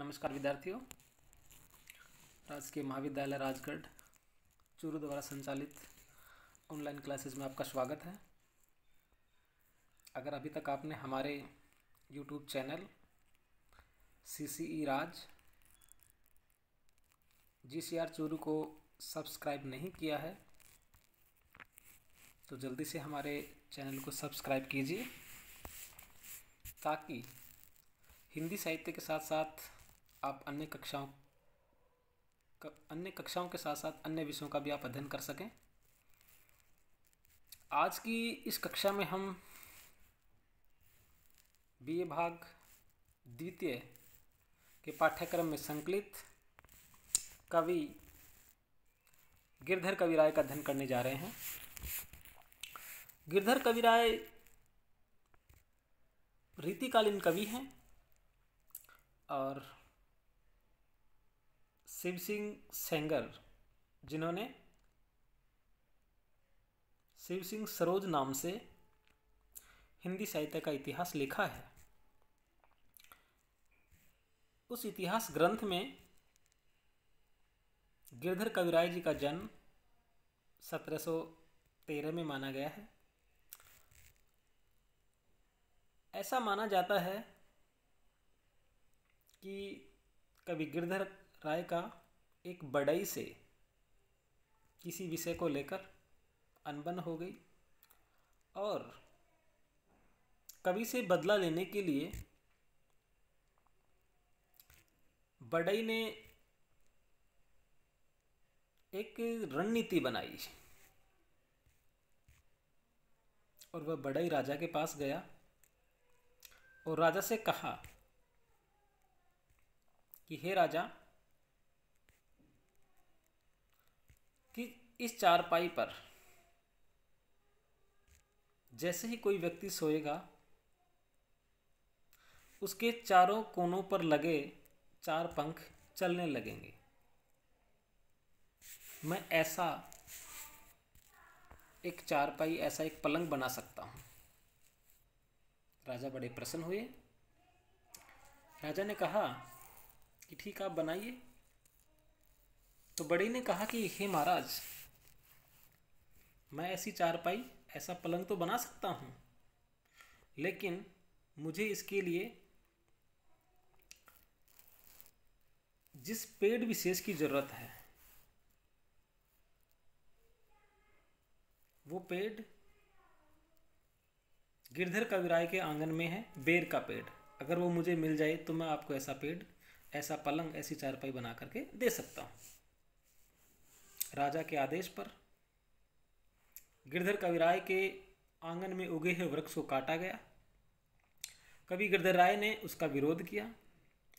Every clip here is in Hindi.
नमस्कार विद्यार्थियों राजकीय महाविद्यालय राजगढ़ चूरू द्वारा संचालित ऑनलाइन क्लासेस में आपका स्वागत है अगर अभी तक आपने हमारे YouTube channel C C E Raj G C R Churu को सब्सक्राइब नहीं किया है तो जल्दी से हमारे चैनल को सब्सक्राइब कीजिए ताकि हिंदी साहित्य के साथ साथ आप अन्य कक्षाओं अन्य कक्षाओं के साथ साथ अन्य विषयों का भी आप अध्ययन कर सकें आज की इस कक्षा में हम बी भाग द्वितीय के पाठ्यक्रम में संकलित कवि गिरधर कविराय का अध्ययन करने जा रहे हैं गिरधर कविराय रीतिकालीन कवि हैं और शिव सिंह सेंगर जिन्होंने शिव सिंह सरोज नाम से हिंदी साहित्य का इतिहास लिखा है उस इतिहास ग्रंथ में गिरधर कविराय जी का जन्म 1713 में माना गया है ऐसा माना जाता है कि कवि गिरधर राय का एक बड़ई से किसी विषय को लेकर अनबन हो गई और कवि से बदला लेने के लिए बड़ई ने एक रणनीति बनाई और वह बड़ई राजा के पास गया और राजा से कहा कि हे राजा कि इस चारपाई पर जैसे ही कोई व्यक्ति सोएगा उसके चारों कोनों पर लगे चार पंख चलने लगेंगे मैं ऐसा एक चारपाई ऐसा एक पलंग बना सकता हूँ राजा बड़े प्रसन्न हुए राजा ने कहा कि ठीक आप बनाइए तो बड़े ने कहा कि हे महाराज मैं ऐसी चारपाई ऐसा पलंग तो बना सकता हूँ लेकिन मुझे इसके लिए जिस पेड़ विशेष की ज़रूरत है वो पेड़ गिरधर कविराय के आंगन में है बेर का पेड़ अगर वो मुझे मिल जाए तो मैं आपको ऐसा पेड़ ऐसा पलंग ऐसी चारपाई बना करके दे सकता हूँ राजा के आदेश पर गिरधर कविराय के आंगन में उगे हुए वृक्ष को काटा गया कवि गिरधर राय ने उसका विरोध किया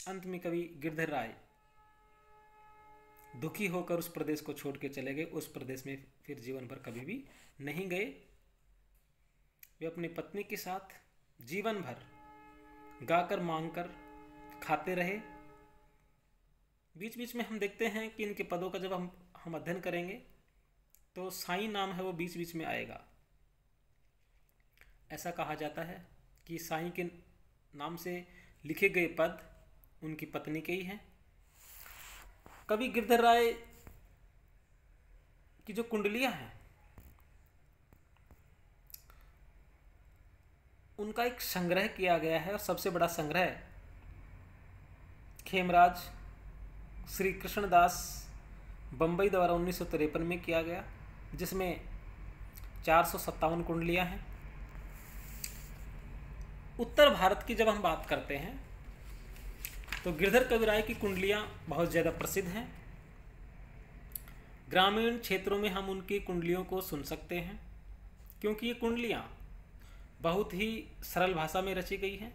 अंत में कवि गिरधर राय दुखी होकर उस प्रदेश को छोड़ के चले गए उस प्रदेश में फिर जीवन भर कभी भी नहीं गए वे अपनी पत्नी के साथ जीवन भर गाकर मांग कर खाते रहे बीच बीच में हम देखते हैं कि इनके पदों का जब हम हम अध्ययन करेंगे तो साई नाम है वो बीच बीच में आएगा ऐसा कहा जाता है कि साई के नाम से लिखे गए पद उनकी पत्नी के ही हैं कवि गिरधर राय की जो कुंडलियां हैं उनका एक संग्रह किया गया है और सबसे बड़ा संग्रह खेमराज श्री कृष्णदास बम्बई द्वारा उन्नीस में किया गया जिसमें चार सौ सत्तावन कुंडलियाँ हैं उत्तर भारत की जब हम बात करते हैं तो गिरधर कविराय की कुंडलियाँ बहुत ज़्यादा प्रसिद्ध हैं ग्रामीण क्षेत्रों में हम उनकी कुंडलियों को सुन सकते हैं क्योंकि ये कुंडलियाँ बहुत ही सरल भाषा में रची गई हैं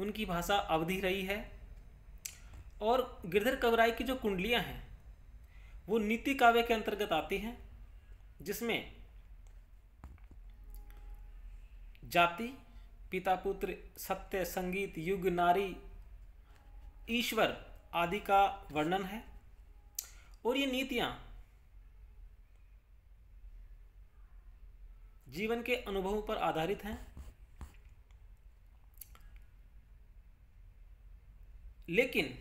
उनकी भाषा अवधि रही है और गिरधर कविराय की जो कुंडलियाँ हैं वो नीति काव्य के अंतर्गत आती हैं जिसमें जाति पिता पुत्र सत्य संगीत युग नारी ईश्वर आदि का वर्णन है और ये नीतियां जीवन के अनुभवों पर आधारित हैं लेकिन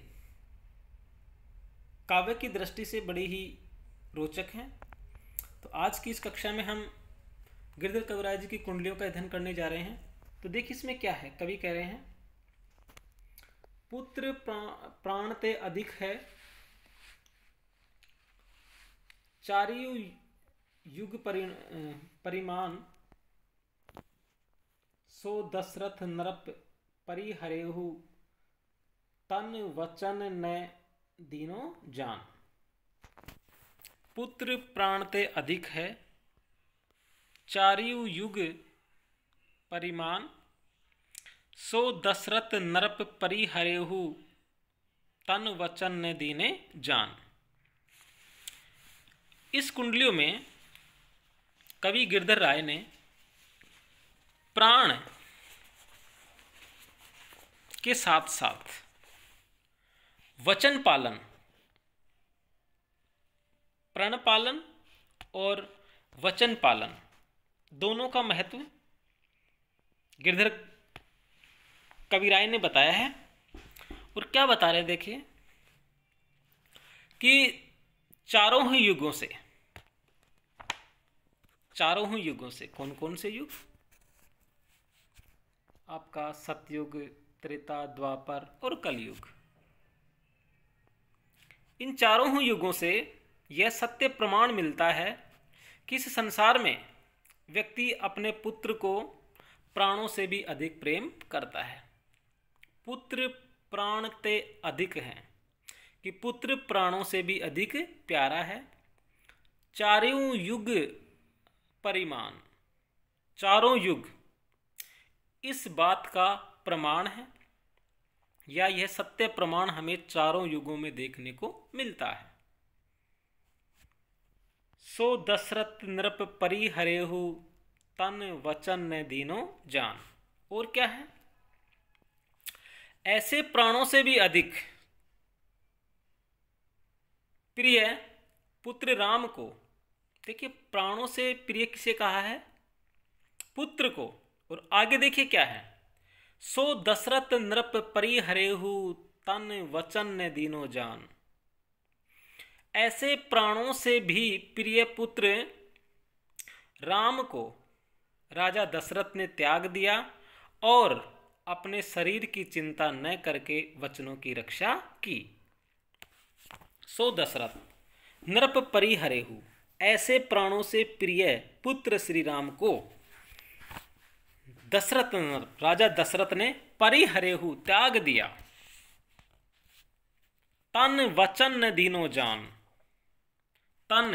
काव्य की दृष्टि से बड़ी ही रोचक हैं तो आज की इस कक्षा में हम गिरधर कविराज जी की कुंडलियों का अध्ययन करने जा रहे हैं तो देखिए इसमें क्या है कवि कह रहे हैं पुत्र प्राण ते अधिक है चारियु युग परि परिमाण सो दशरथ नरप परिहरेहु तन वचन न दीनो जान पुत्र प्राणते अधिक है चारियु युग परिमान सो दशरथ नरप परिहरेहु तन वचन ने दीने जान इस कुंडलियों में कवि गिरधर राय ने प्राण के साथ साथ वचन पालन प्रण पालन और वचन पालन दोनों का महत्व गिरधर कविराय ने बताया है और क्या बता रहे देखिए कि चारों ही युगों से चारों ही युगों से कौन कौन से युग आपका सतयुग त्रेता द्वापर और कलयुग इन चारों ही युगों से यह सत्य प्रमाण मिलता है कि इस संसार में व्यक्ति अपने पुत्र को प्राणों से भी अधिक प्रेम करता है पुत्र प्राण ते अधिक हैं कि पुत्र प्राणों से भी अधिक प्यारा है चारों युग परिमाण चारों युग इस बात का प्रमाण है या यह सत्य प्रमाण हमें चारों युगों में देखने को मिलता है सो दशरथ नृप परिहरेहु तन वचन ने दीनो जान और क्या है ऐसे प्राणों से भी अधिक प्रिय पुत्र राम को देखिए प्राणों से प्रिय किसे कहा है पुत्र को और आगे देखिए क्या है सो दशरथ नृप परिहरेहु तन वचन ने दीनो जान ऐसे प्राणों से भी प्रिय पुत्र राम को राजा दशरथ ने त्याग दिया और अपने शरीर की चिंता न करके वचनों की रक्षा की सो दशरथ नृप परिहरेहु ऐसे प्राणों से प्रिय पुत्र श्री राम को दशरथ राजा दशरथ ने परिहरेहु त्याग दिया तन वचन न दीनो जान तन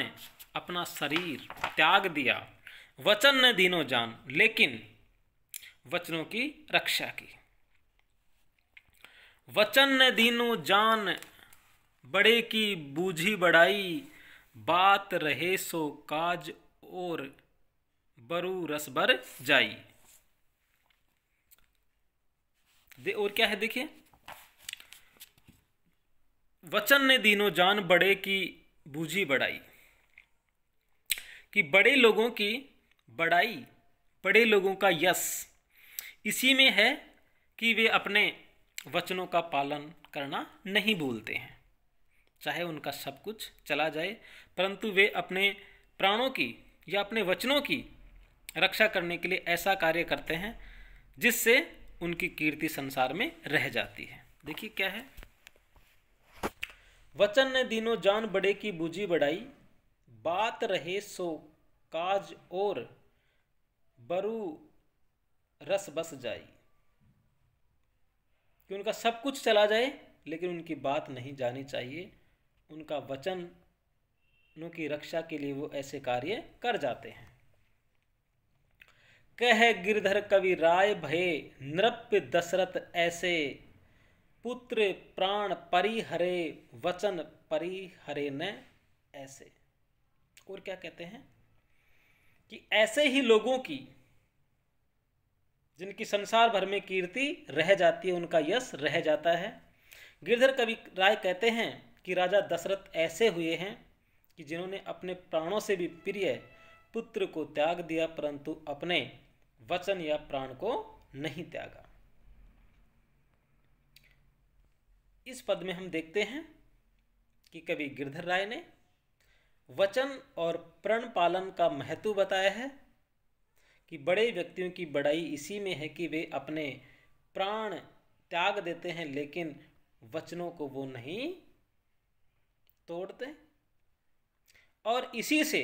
अपना शरीर त्याग दिया वचन न दीनो जान लेकिन वचनों की रक्षा की वचन न दीनो जान बड़े की बूझी बड़ाई बात रहे सो काज और बरू रसबर जाई दे और क्या है देखिए वचन ने दीनों जान बड़े की बूझी बढ़ाई कि बड़े लोगों की बड़ाई बड़े लोगों का यश इसी में है कि वे अपने वचनों का पालन करना नहीं भूलते हैं चाहे उनका सब कुछ चला जाए परंतु वे अपने प्राणों की या अपने वचनों की रक्षा करने के लिए ऐसा कार्य करते हैं जिससे उनकी कीर्ति संसार में रह जाती है देखिए क्या है वचन ने दिनों जान बड़े की बूझी बढ़ाई बात रहे सो काज और बरु रस बस जाई कि उनका सब कुछ चला जाए लेकिन उनकी बात नहीं जानी चाहिए उनका वचनों की रक्षा के लिए वो ऐसे कार्य कर जाते हैं कह गिरधर कवि राय भय नृप्य दशरथ ऐसे पुत्र प्राण परिहरे वचन परिहरे न ऐसे और क्या कहते हैं कि ऐसे ही लोगों की जिनकी संसार भर में कीर्ति रह जाती है उनका यश रह जाता है गिरधर कवि राय कहते हैं कि राजा दशरथ ऐसे हुए हैं कि जिन्होंने अपने प्राणों से भी प्रिय पुत्र को त्याग दिया परंतु अपने वचन या प्राण को नहीं त्यागा इस पद में हम देखते हैं कि कवि गिरधर राय ने वचन और प्रण पालन का महत्व बताया है कि बड़े व्यक्तियों की बड़ाई इसी में है कि वे अपने प्राण त्याग देते हैं लेकिन वचनों को वो नहीं तोड़ते और इसी से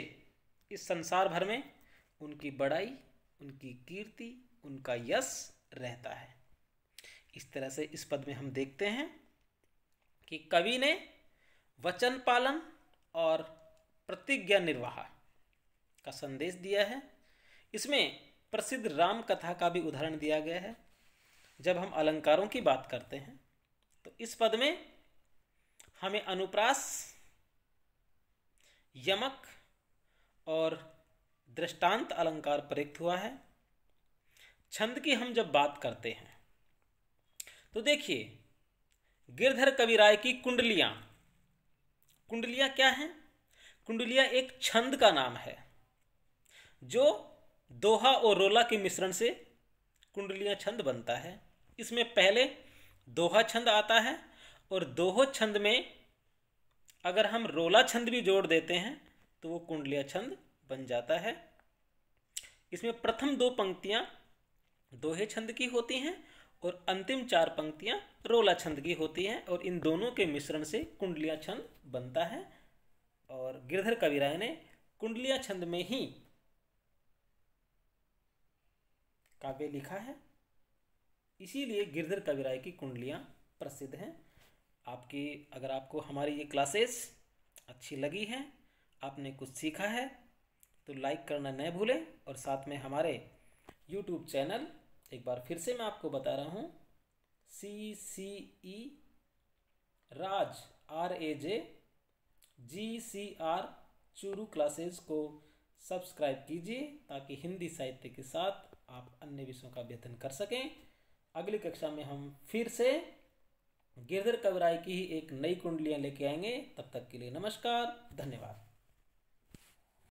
इस संसार भर में उनकी बड़ाई उनकी कीर्ति उनका यश रहता है इस तरह से इस पद में हम देखते हैं कि कवि ने वचन पालन और प्रतिज्ञा निर्वाह का संदेश दिया है इसमें प्रसिद्ध राम कथा का भी उदाहरण दिया गया है जब हम अलंकारों की बात करते हैं तो इस पद में हमें अनुप्रास यमक और दृष्टांत अलंकार प्रयुक्त हुआ है छंद की हम जब बात करते हैं तो देखिए गिरधर कविराय की कुंडलियां कुंडलियां क्या हैं कुंडलियां एक छंद का नाम है जो दोहा और रोला के मिश्रण से कुंडलियां छंद बनता है इसमें पहले दोहा छंद आता है और दोहो छंद में अगर हम रोला छंद भी जोड़ देते हैं तो वो कुंडलिया छंद बन जाता है इसमें प्रथम दो पंक्तियाँ दोहे छंद की होती हैं और अंतिम चार पंक्तियाँ रोला छंद की होती हैं और इन दोनों के मिश्रण से कुंडलिया छंद बनता है और गिरधर कविराय ने कुंडलिया छंद में ही काव्य लिखा है इसीलिए गिरधर कविराय की कुंडलियाँ प्रसिद्ध हैं आपकी अगर आपको हमारी ये क्लासेस अच्छी लगी है आपने कुछ सीखा है तो लाइक करना न भूलें और साथ में हमारे यूट्यूब चैनल एक बार फिर से मैं आपको बता रहा हूँ C C E Raj R A J G C R Churu classes को सब्सक्राइब कीजिए ताकि हिंदी साहित्य के साथ आप अन्य विषयों का अध्ययन कर सकें अगली कक्षा में हम फिर से गिरधर कविराय की ही एक नई कुंडलियाँ लेके आएंगे तब तक के लिए नमस्कार धन्यवाद